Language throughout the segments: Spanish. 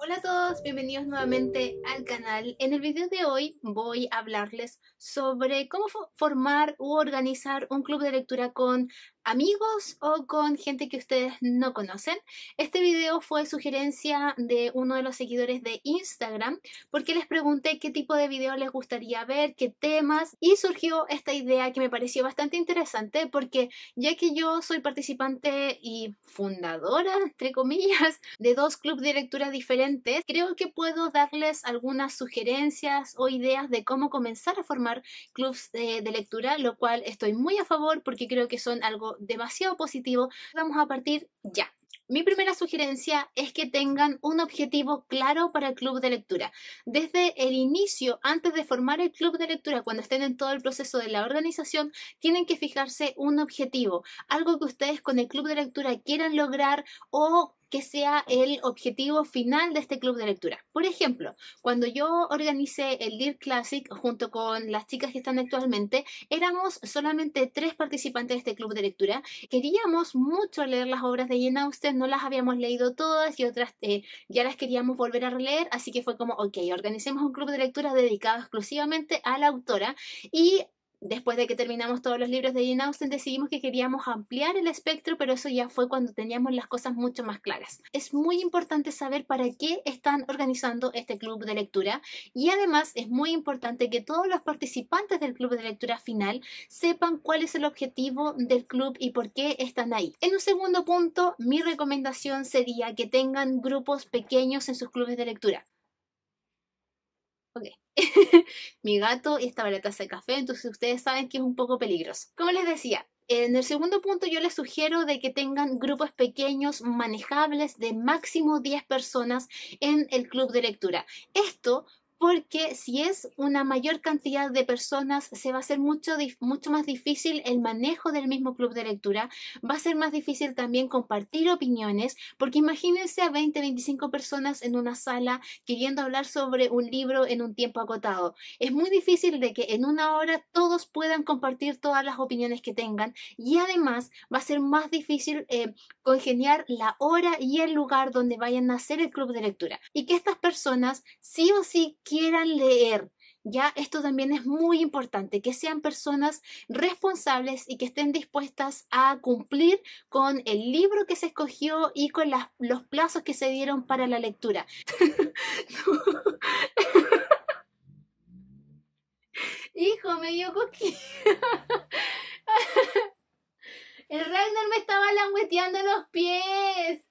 Hola a todos, bienvenidos nuevamente al canal. En el video de hoy voy a hablarles sobre cómo formar u organizar un club de lectura con amigos o con gente que ustedes no conocen. Este video fue sugerencia de uno de los seguidores de Instagram porque les pregunté qué tipo de video les gustaría ver, qué temas y surgió esta idea que me pareció bastante interesante porque ya que yo soy participante y fundadora, entre comillas, de dos clubes de lectura diferentes, creo que puedo darles algunas sugerencias o ideas de cómo comenzar a formar clubes de, eh, de lectura, lo cual estoy muy a favor porque creo que son algo demasiado positivo, vamos a partir ya. Mi primera sugerencia es que tengan un objetivo claro para el club de lectura. Desde el inicio, antes de formar el club de lectura, cuando estén en todo el proceso de la organización, tienen que fijarse un objetivo, algo que ustedes con el club de lectura quieran lograr o que sea el objetivo final de este club de lectura. Por ejemplo, cuando yo organicé el Dear Classic junto con las chicas que están actualmente, éramos solamente tres participantes de este club de lectura. Queríamos mucho leer las obras de Jane Austen, no las habíamos leído todas y otras eh, ya las queríamos volver a leer, así que fue como, ok, organicemos un club de lectura dedicado exclusivamente a la autora y después de que terminamos todos los libros de Jane Austen, decidimos que queríamos ampliar el espectro, pero eso ya fue cuando teníamos las cosas mucho más claras. Es muy importante saber para qué están organizando este club de lectura y además es muy importante que todos los participantes del club de lectura final sepan cuál es el objetivo del club y por qué están ahí. En un segundo punto, mi recomendación sería que tengan grupos pequeños en sus clubes de lectura. Ok. mi gato y estaba la taza de café, entonces ustedes saben que es un poco peligroso. Como les decía, en el segundo punto yo les sugiero de que tengan grupos pequeños manejables de máximo 10 personas en el club de lectura. Esto porque si es una mayor cantidad de personas, se va a hacer mucho, mucho más difícil el manejo del mismo club de lectura, va a ser más difícil también compartir opiniones, porque imagínense a 20, 25 personas en una sala queriendo hablar sobre un libro en un tiempo acotado. Es muy difícil de que en una hora todos puedan compartir todas las opiniones que tengan y además va a ser más difícil eh, congeniar la hora y el lugar donde vayan a hacer el club de lectura. Y que estas personas sí o sí quieran leer. Ya, esto también es muy importante, que sean personas responsables y que estén dispuestas a cumplir con el libro que se escogió y con los plazos que se dieron para la lectura. Hijo, me dio coquilla El Ragnar me estaba langueteando los pies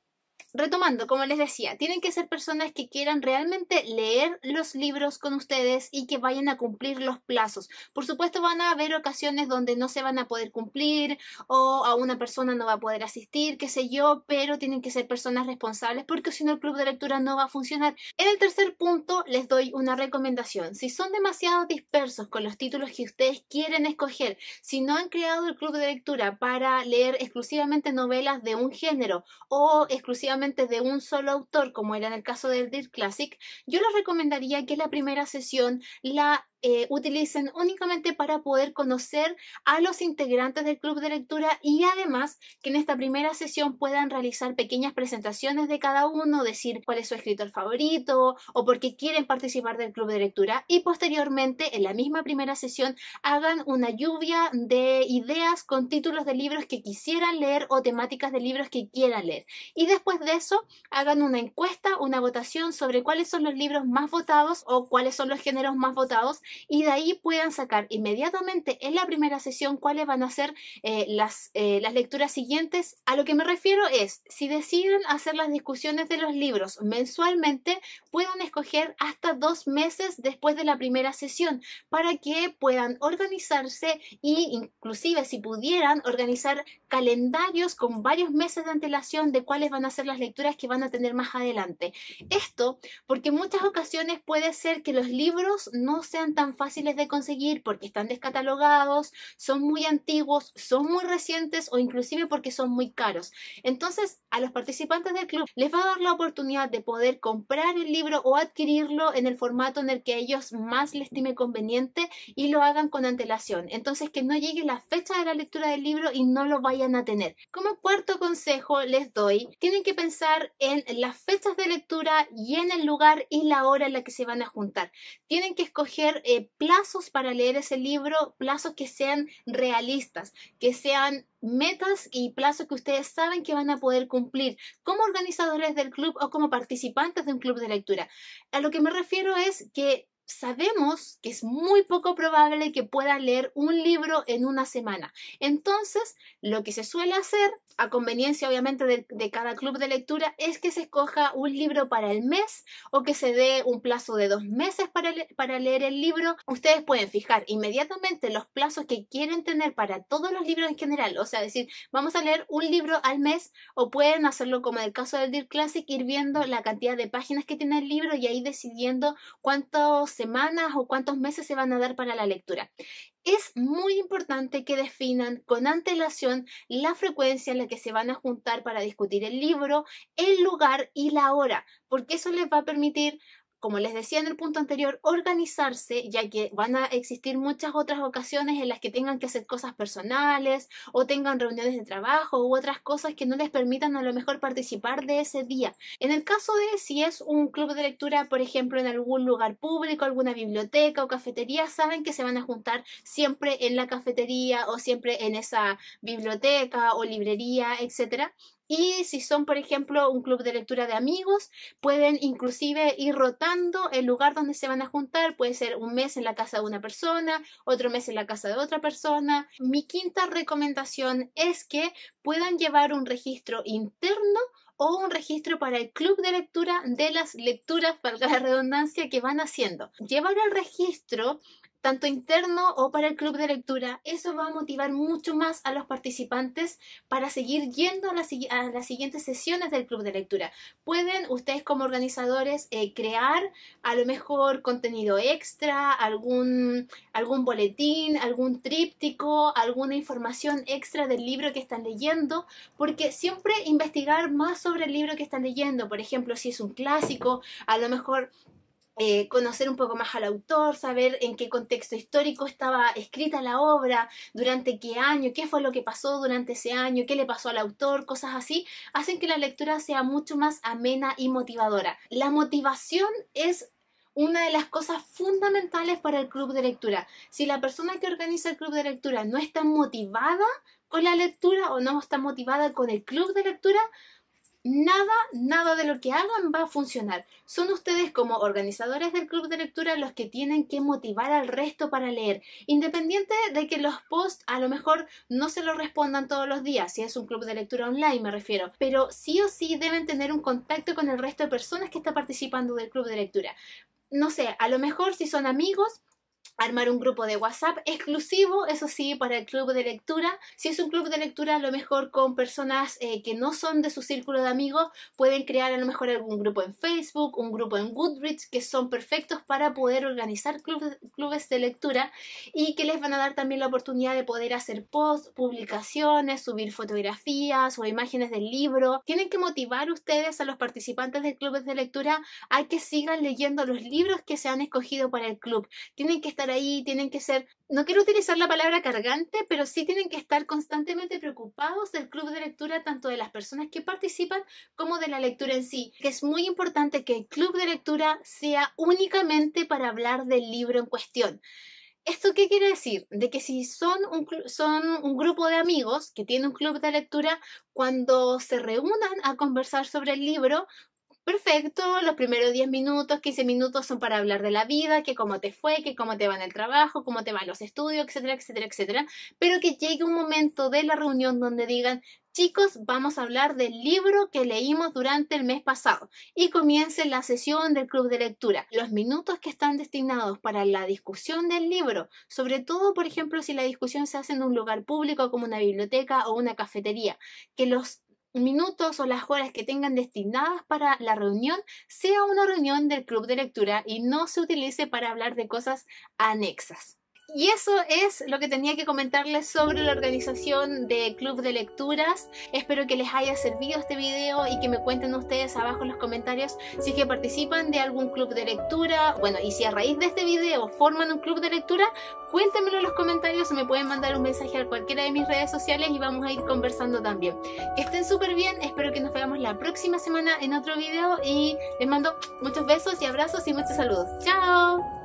retomando, como les decía, tienen que ser personas que quieran realmente leer los libros con ustedes y que vayan a cumplir los plazos. Por supuesto, van a haber ocasiones donde no se van a poder cumplir o a una persona no va a poder asistir, qué sé yo, pero tienen que ser personas responsables porque si no el club de lectura no va a funcionar. En el tercer punto, les doy una recomendación. Si son demasiado dispersos con los títulos que ustedes quieren escoger, si no han creado el club de lectura para leer exclusivamente novelas de un género o exclusivamente de un solo autor, como era en el caso del Deep Classic, yo les recomendaría que la primera sesión la eh, utilicen únicamente para poder conocer a los integrantes del club de lectura y además que en esta primera sesión puedan realizar pequeñas presentaciones de cada uno, decir cuál es su escritor favorito o por qué quieren participar del club de lectura y posteriormente en la misma primera sesión hagan una lluvia de ideas con títulos de libros que quisieran leer o temáticas de libros que quieran leer y después de eso hagan una encuesta, una votación sobre cuáles son los libros más votados o cuáles son los géneros más votados y de ahí puedan sacar inmediatamente en la primera sesión cuáles van a ser eh, las, eh, las lecturas siguientes. A lo que me refiero es, si deciden hacer las discusiones de los libros mensualmente, puedan escoger hasta dos meses después de la primera sesión para que puedan organizarse y inclusive si pudieran organizar calendarios con varios meses de antelación de cuáles van a ser las lecturas que van a tener más adelante. Esto porque en muchas ocasiones puede ser que los libros no sean tan fáciles de conseguir porque están descatalogados, son muy antiguos, son muy recientes o inclusive porque son muy caros. Entonces, a los participantes del club les va a dar la oportunidad de poder comprar el libro o adquirirlo en el formato en el que ellos más les estime conveniente y lo hagan con antelación. Entonces, que no llegue la fecha de la lectura del libro y no lo vayan a tener. Como cuarto consejo les doy, tienen que pensar en las fechas de lectura y en el lugar y la hora en la que se van a juntar. Tienen que escoger eh, plazos para leer ese libro, plazos que sean realistas, que sean metas y plazos que ustedes saben que van a poder cumplir como organizadores del club o como participantes de un club de lectura. A lo que me refiero es que sabemos que es muy poco probable que pueda leer un libro en una semana. Entonces, lo que se suele hacer, a conveniencia obviamente de, cada club de lectura, es que se escoja un libro para el mes o que se dé un plazo de dos meses para, para leer el libro. Ustedes pueden fijar inmediatamente los plazos que quieren tener para todos los libros en general. O sea, decir, vamos a leer un libro al mes o pueden hacerlo como en el caso del Dear Classic, ir viendo la cantidad de páginas que tiene el libro y ahí decidiendo cuántos semanas o cuántos meses se van a dar para la lectura. Es muy importante que definan con antelación la frecuencia en la que se van a juntar para discutir el libro, el lugar y la hora, porque eso les va a permitir como les decía en el punto anterior, organizarse, ya que van a existir muchas otras ocasiones en las que tengan que hacer cosas personales o tengan reuniones de trabajo u otras cosas que no les permitan a lo mejor participar de ese día. En el caso de si es un club de lectura, por ejemplo, en algún lugar público, alguna biblioteca o cafetería, saben que se van a juntar siempre en la cafetería o siempre en esa biblioteca o librería, etcétera, y si son, por ejemplo, un club de lectura de amigos, pueden inclusive ir rotando el lugar donde se van a juntar. Puede ser un mes en la casa de una persona, otro mes en la casa de otra persona. Mi quinta recomendación es que puedan llevar un registro interno o un registro para el club de lectura de las lecturas, para la redundancia, que van haciendo. Llevar el registro tanto interno o para el club de lectura. Eso va a motivar mucho más a los participantes para seguir yendo a, las siguientes sesiones del club de lectura. Pueden ustedes como organizadores eh, crear a lo mejor contenido extra, algún, algún boletín, algún tríptico, alguna información extra del libro que están leyendo, porque siempre investigar más sobre el libro que están leyendo. Por ejemplo, si es un clásico, a lo mejor eh, conocer un poco más al autor, saber en qué contexto histórico estaba escrita la obra, durante qué año, qué fue lo que pasó durante ese año, qué le pasó al autor, cosas así, hacen que la lectura sea mucho más amena y motivadora. La motivación es una de las cosas fundamentales para el club de lectura. Si la persona que organiza el club de lectura no está motivada con la lectura o no está motivada con el club de lectura, nada, nada de lo que hagan va a funcionar. Son ustedes como organizadores del club de lectura los que tienen que motivar al resto para leer, independiente de que los posts a lo mejor no se lo respondan todos los días, si es un club de lectura online me refiero, pero sí o sí deben tener un contacto con el resto de personas que está participando del club de lectura. No sé, a lo mejor si son amigos, armar un grupo de WhatsApp exclusivo, eso sí, para el club de lectura. Si es un club de lectura, a lo mejor con personas eh, que no son de su círculo de amigos, pueden crear a lo mejor algún grupo en Facebook, un grupo en Goodreads, que son perfectos para poder organizar club, clubes de lectura y que les van a dar también la oportunidad de poder hacer posts, publicaciones, subir fotografías o imágenes del libro. Tienen que motivar ustedes a los participantes de clubes de lectura a que sigan leyendo los libros que se han escogido para el club. Tienen que ahí, tienen que ser, no quiero utilizar la palabra cargante, pero sí tienen que estar constantemente preocupados del club de lectura, tanto de las personas que participan como de la lectura en sí. Que es muy importante que el club de lectura sea únicamente para hablar del libro en cuestión. ¿Esto qué quiere decir? De que si son un, son un grupo de amigos que tiene un club de lectura, cuando se reúnan a conversar sobre el libro, Perfecto, los primeros 10 minutos, 15 minutos son para hablar de la vida, que cómo te fue, que cómo te va en el trabajo, cómo te van los estudios, etcétera, etcétera, etcétera. Pero que llegue un momento de la reunión donde digan, chicos, vamos a hablar del libro que leímos durante el mes pasado y comience la sesión del club de lectura. Los minutos que están destinados para la discusión del libro, sobre todo, por ejemplo, si la discusión se hace en un lugar público como una biblioteca o una cafetería, que los minutos o las horas que tengan destinadas para la reunión sea una reunión del club de lectura y no se utilice para hablar de cosas anexas y eso es lo que tenía que comentarles sobre la organización de Club de Lecturas. Espero que les haya servido este video y que me cuenten ustedes abajo en los comentarios si que participan de algún club de lectura. Bueno, y si a raíz de este video forman un club de lectura, cuéntenmelo en los comentarios o me pueden mandar un mensaje a cualquiera de mis redes sociales y vamos a ir conversando también. Que estén súper bien, espero que nos veamos la próxima semana en otro video y les mando muchos besos y abrazos y muchos saludos. ¡Chao!